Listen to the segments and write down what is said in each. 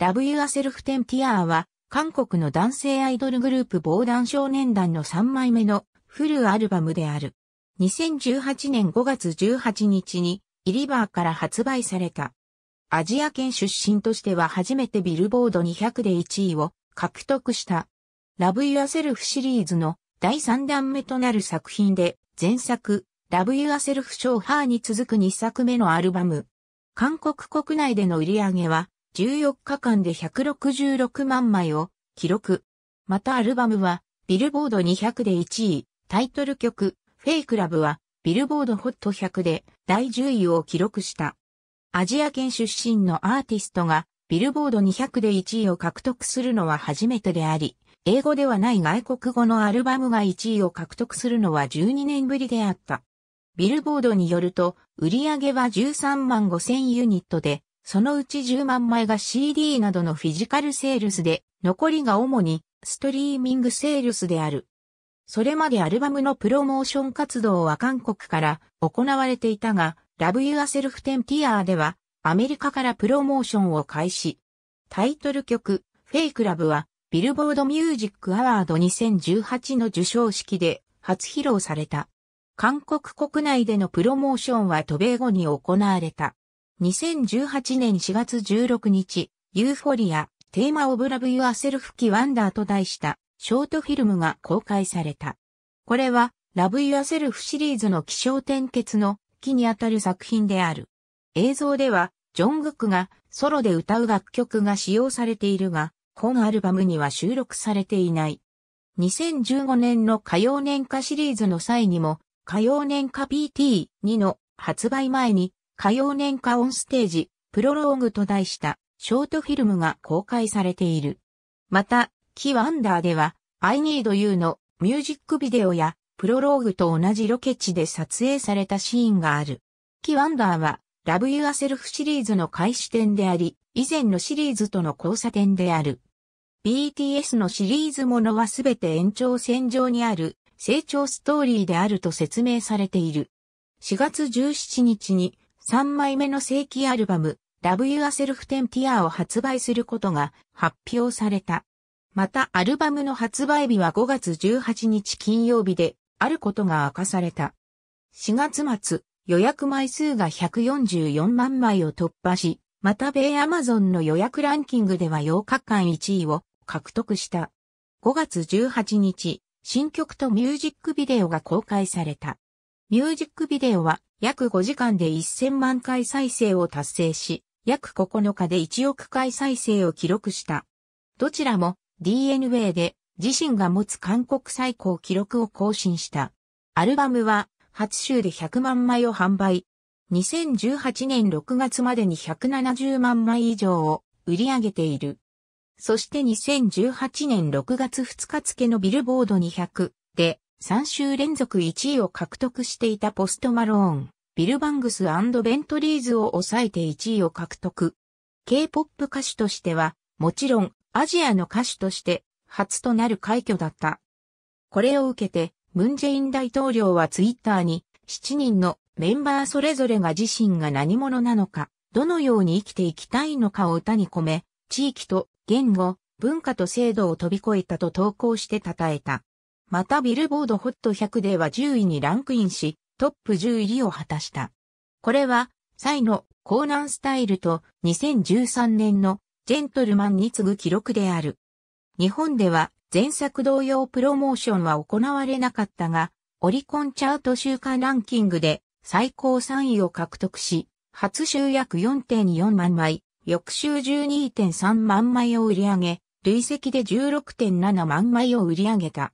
ラブユアセルフテンティアーは、韓国の男性アイドルグループ防弾少年団の3枚目のフルアルバムである。2018年5月18日に、イリバーから発売された。アジア圏出身としては初めてビルボード200で1位を獲得した。ラブユアセルフシリーズの第3弾目となる作品で、前作、ラブユアセルフショーハーに続く2作目のアルバム。韓国国内での売り上げは、14日間で166万枚を記録。またアルバムは、ビルボード200で1位、タイトル曲、フェイクラブは、ビルボードホット100で第10位を記録した。アジア圏出身のアーティストが、ビルボード200で1位を獲得するのは初めてであり、英語ではない外国語のアルバムが1位を獲得するのは12年ぶりであった。ビルボードによると、売り上げは13万5 0 0 0ユニットで、そのうち10万枚が CD などのフィジカルセールスで、残りが主にストリーミングセールスである。それまでアルバムのプロモーション活動は韓国から行われていたが、Love Yourself Ten Tier では、アメリカからプロモーションを開始。タイトル曲、Fake Love は、ビルボードミュージックアワード2018の受賞式で初披露された。韓国国内でのプロモーションは渡米後に行われた。2018年4月16日、ユーフォリア、テーマオブラブユアセルフキワンダーと題したショートフィルムが公開された。これは、ラブユアセルフシリーズの気象転結の木にあたる作品である。映像では、ジョングクがソロで歌う楽曲が使用されているが、本アルバムには収録されていない。2015年の歌謡年歌シリーズの際にも、歌謡年歌 PT2 の発売前に火曜年間オンステージ、プロローグと題したショートフィルムが公開されている。また、キワンダーでは、I Need You のミュージックビデオやプロローグと同じロケ地で撮影されたシーンがある。キワンダーは、ラブユアセルフシリーズの開始点であり、以前のシリーズとの交差点である。BTS のシリーズものはすべて延長線上にある成長ストーリーであると説明されている。4月17日に3枚目の正規アルバム、Love Yourself Ten t e r を発売することが発表された。またアルバムの発売日は5月18日金曜日で、あることが明かされた。4月末、予約枚数が144万枚を突破し、また米アマゾンの予約ランキングでは8日間1位を獲得した。5月18日、新曲とミュージックビデオが公開された。ミュージックビデオは約5時間で1000万回再生を達成し、約9日で1億回再生を記録した。どちらも DNA で自身が持つ韓国最高記録を更新した。アルバムは初週で100万枚を販売。2018年6月までに170万枚以上を売り上げている。そして2018年6月2日付のビルボード200で3週連続1位を獲得していたポストマローン。ビルバングスベントリーズを抑えて1位を獲得。K-POP 歌手としては、もちろんアジアの歌手として初となる快挙だった。これを受けて、ムンジェイン大統領はツイッターに、7人のメンバーそれぞれが自身が何者なのか、どのように生きていきたいのかを歌に込め、地域と言語、文化と制度を飛び越えたと投稿して称えた。またビルボードホット100では10位にランクインし、トップ10入りを果たした。これは、サイのコーナンスタイルと2013年のジェントルマンに次ぐ記録である。日本では前作同様プロモーションは行われなかったが、オリコンチャート週間ランキングで最高3位を獲得し、初週約4.4万枚、翌週12.3万枚を売り上げ、累積で16.7万枚を売り上げた。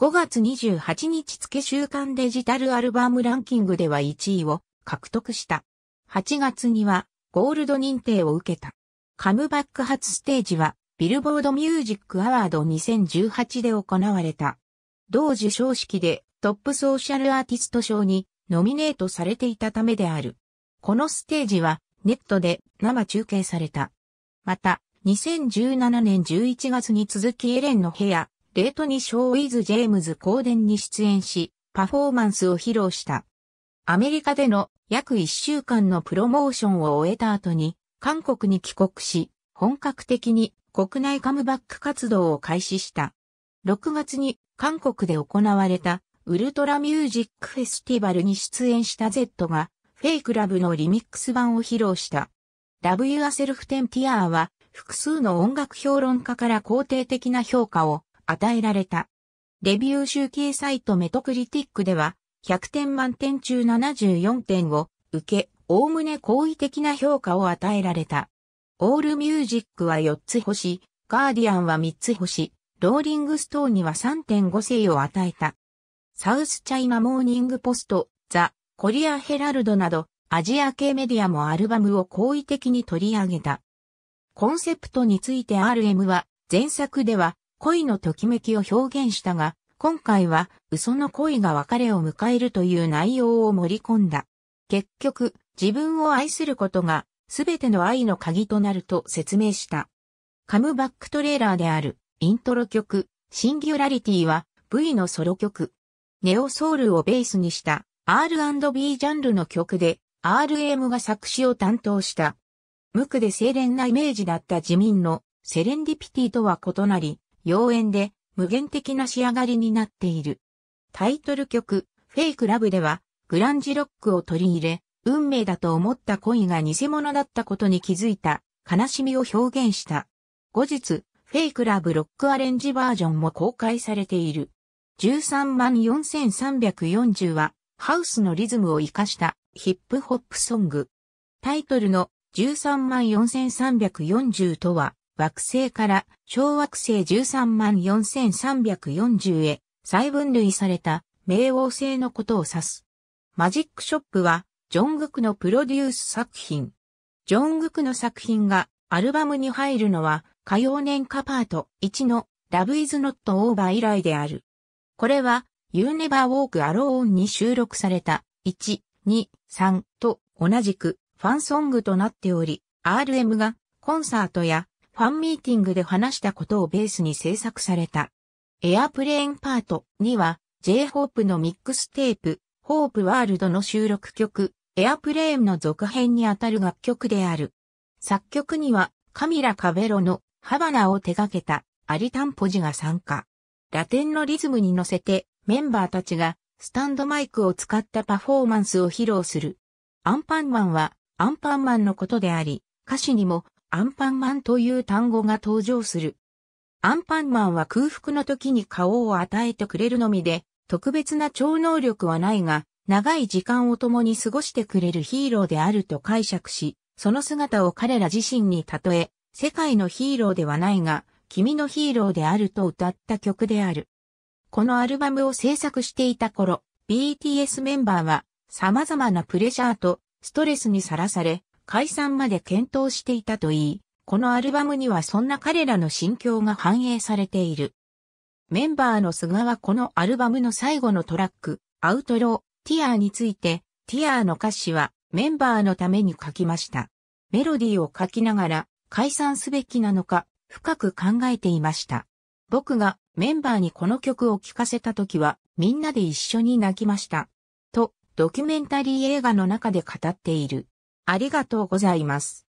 5月28日付週間デジタルアルバムランキングでは1位を獲得した。8月にはゴールド認定を受けた。カムバック初ステージはビルボードミュージックアワード2018で行われた。同受賞式でトップソーシャルアーティスト賞にノミネートされていたためである。このステージはネットで生中継された。また、2017年11月に続きエレンの部屋、レートにショーウィズ・ジェームズ・デンに出演し、パフォーマンスを披露した。アメリカでの約1週間のプロモーションを終えた後に、韓国に帰国し、本格的に国内カムバック活動を開始した。6月に韓国で行われたウルトラミュージックフェスティバルに出演した Z がフェイクラブのリミックス版を披露した。Love Yourself Ten t e r は複数の音楽評論家から肯定的な評価を与えられた。レビュー集計サイトメトクリティックでは、100点満点中74点を受け、おおむね好意的な評価を与えられた。オールミュージックは4つ星、ガーディアンは3つ星、ローリングストーンには3.5星を与えた。サウスチャイナモーニングポスト、ザ、コリアヘラルドなど、アジア系メディアもアルバムを好意的に取り上げた。コンセプトについて RM は、前作では、恋のときめきを表現したが、今回は嘘の恋が別れを迎えるという内容を盛り込んだ。結局、自分を愛することが全ての愛の鍵となると説明した。カムバックトレーラーであるイントロ曲、シンギュラリティは V のソロ曲。ネオソウルをベースにした R&B ジャンルの曲で RM が作詞を担当した。無垢で清廉なイメージだった自民のセレンディピティとは異なり、妖艶で無限的な仕上がりになっている。タイトル曲、フェイクラブでは、グランジロックを取り入れ、運命だと思った恋が偽物だったことに気づいた、悲しみを表現した。後日、フェイクラブロックアレンジバージョンも公開されている。134,340は、ハウスのリズムを活かしたヒップホップソング。タイトルの134,340とは、惑星から小惑星13万4340へ再分類された冥王星のことを指す。マジックショップはジョングクのプロデュース作品。ジョングクの作品がアルバムに入るのは火曜年カパート1の Love is not over 以来である。これは You Never Walk Alone に収録された1、2、3と同じくファンソングとなっており、RM がコンサートやファンミーティングで話したことをベースに制作された。エアプレーンパートには J-Hope のミックステープ、Hope World の収録曲、エアプレーンの続編にあたる楽曲である。作曲にはカミラ・カベロのハバナを手掛けたアリタンポジが参加。ラテンのリズムに乗せてメンバーたちがスタンドマイクを使ったパフォーマンスを披露する。アンパンマンはアンパンマンのことであり、歌詞にもアンパンマンという単語が登場する。アンパンマンは空腹の時に顔を与えてくれるのみで、特別な超能力はないが、長い時間を共に過ごしてくれるヒーローであると解釈し、その姿を彼ら自身に例え、世界のヒーローではないが、君のヒーローであると歌った曲である。このアルバムを制作していた頃、BTS メンバーは様々なプレジシャーとストレスにさらされ、解散まで検討していたといい、このアルバムにはそんな彼らの心境が反映されている。メンバーの菅はこのアルバムの最後のトラック、アウトロー、ティアーについて、ティアーの歌詞はメンバーのために書きました。メロディーを書きながら解散すべきなのか深く考えていました。僕がメンバーにこの曲を聴かせた時はみんなで一緒に泣きました。と、ドキュメンタリー映画の中で語っている。ありがとうございます。